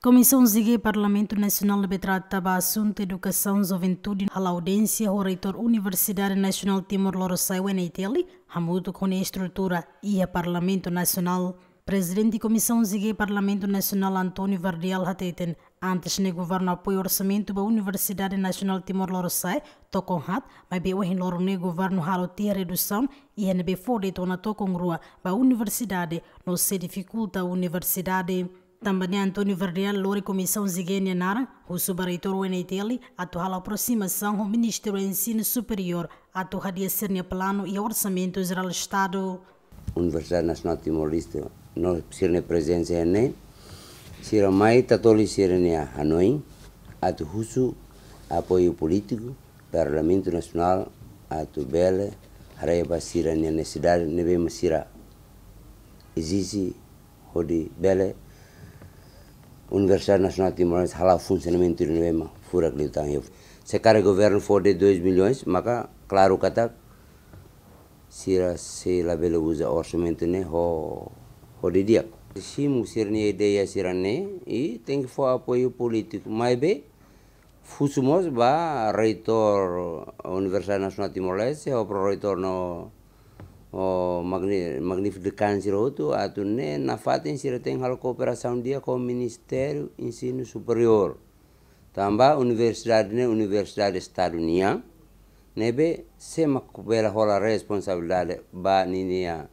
Comissão Zigue Parlamento Nacional Betrata para Assunto Educação Juventude Alaudência o Reitor Universidade Nacional Timor Lorossai Weneteli Hamudo com estrutura e a Parlamento Nacional Presidente Comissão Zigue Parlamento Nacional Antônio Vardial Hateten antes ne governo apoio orçamento ba Universidade Nacional Timor Lorossai tokon hat mas be wahin loro governo halo ti redução e ne be fode tona tokon rua ba Universidade não se dificulta a Universidade também é Antônio Verdeal Loura Comissão Ziguenanar, o subaritor Weneteli, atual aproximação ao Ministério do Ensino Superior, atual de Cernia Plano e Orçamento Geral Estado. Universidade Nacional Timor-Leste, nós precisamos presença é nem Sira mai tatoli sirenia Hanoi, é atu husu apoio político, Parlamento Nacional, atu bele haraya basira nia necessidade, nebe masira. Existe, hodi bele Universidade Nacional de Timor-Leste halal funcionamento do fura que ele Se cada governo for de 2 milhões, maka claro kata sira se la bela usa orçamento ho ho de dia. Si musir ni ideia sira ne e tem que for apoio político, mas bem fusumos ba reitor Universidade Nacional Timor-Leste ou pro reitor no o magni magnificansiro tu atune nafatin sireten hal cooperação dia com o Ministério Superior. Tamba universidade ne universidade estadunia nebe sema kubela hola responsabilidade ba ninia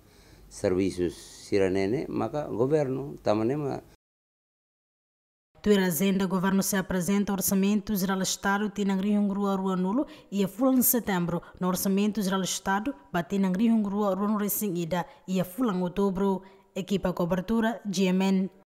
serviços siranene maka governo ma Tuira Zenda, governo se apresenta orçamento geral Estado, Tinangri Hungrua Rua Nulo e a fula em setembro. No orçamento geral Estado, Batinangri Hungrua Rua Nulo Ida e a fula em outubro. Equipa cobertura, GMN.